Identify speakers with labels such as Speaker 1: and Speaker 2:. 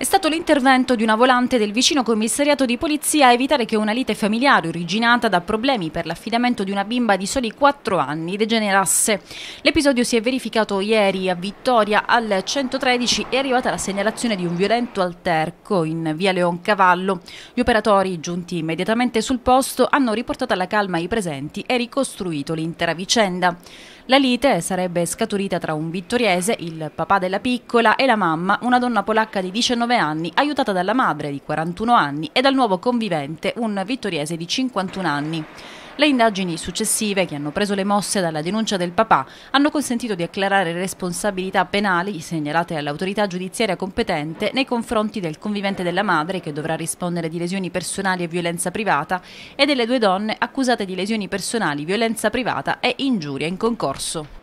Speaker 1: È stato l'intervento di una volante del vicino commissariato di polizia a evitare che una lite familiare originata da problemi per l'affidamento di una bimba di soli 4 anni degenerasse. L'episodio si è verificato ieri a Vittoria al 113 e è arrivata la segnalazione di un violento alterco in via Leoncavallo. Gli operatori giunti immediatamente sul posto hanno riportato alla calma i presenti e ricostruito l'intera vicenda. La lite sarebbe scaturita tra un vittoriese, il papà della piccola, e la mamma, una donna polacca di 19 anni, aiutata dalla madre di 41 anni e dal nuovo convivente, un vittoriese di 51 anni. Le indagini successive, che hanno preso le mosse dalla denuncia del papà, hanno consentito di acclarare responsabilità penali segnalate all'autorità giudiziaria competente nei confronti del convivente della madre, che dovrà rispondere di lesioni personali e violenza privata, e delle due donne accusate di lesioni personali, violenza privata e ingiuria in concorso.